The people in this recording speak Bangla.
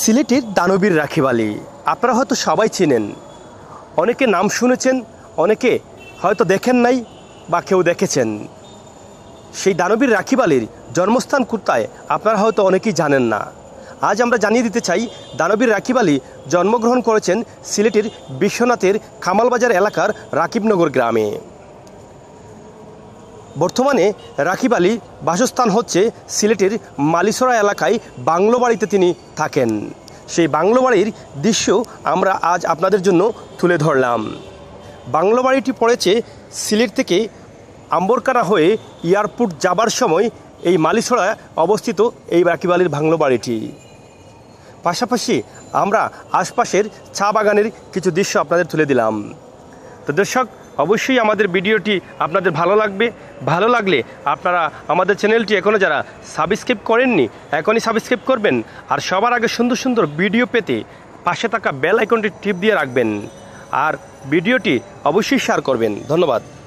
সিলেটের দানবীর রাখিবালি আপনারা হয়তো সবাই চেনেন অনেকে নাম শুনেছেন অনেকে হয়তো দেখেন নাই বা কেউ দেখেছেন সেই দানবীর রাখিবালির জন্মস্থান কোথায় আপনারা হয়তো অনেকেই জানেন না আজ আমরা জানিয়ে দিতে চাই দানবীর রাখিবালি জন্মগ্রহণ করেছেন সিলেটের বিশ্বনাথের খামালবাজার এলাকার রাকিবনগর গ্রামে বর্তমানে রাকিব আলী বাসস্থান হচ্ছে সিলেটের মালিসরা এলাকায় বাংলো বাড়িতে তিনি থাকেন সেই বাংলো বাড়ির দৃশ্য আমরা আজ আপনাদের জন্য তুলে ধরলাম বাংলো বাড়িটি পড়েছে সিলেট থেকে আম্বরকারা হয়ে এয়ারপোর্ট যাবার সময় এই মালিসরায় অবস্থিত এই রাকিব আলীর বাংলো বাড়িটি পাশাপাশি আমরা আশপাশের চা বাগানের কিছু দৃশ্য আপনাদের তুলে দিলাম তো দর্শক অবশ্যই আমাদের ভিডিওটি আপনাদের ভালো লাগবে ভালো লাগলে আপনারা আমাদের চ্যানেলটি এখনও যারা সাবস্ক্রাইব করেননি এখনই সাবস্ক্রাইব করবেন আর সবার আগে সুন্দর সুন্দর ভিডিও পেতে পাশে থাকা বেল আইকনটি টিপ দিয়ে রাখবেন আর ভিডিওটি অবশ্যই শেয়ার করবেন ধন্যবাদ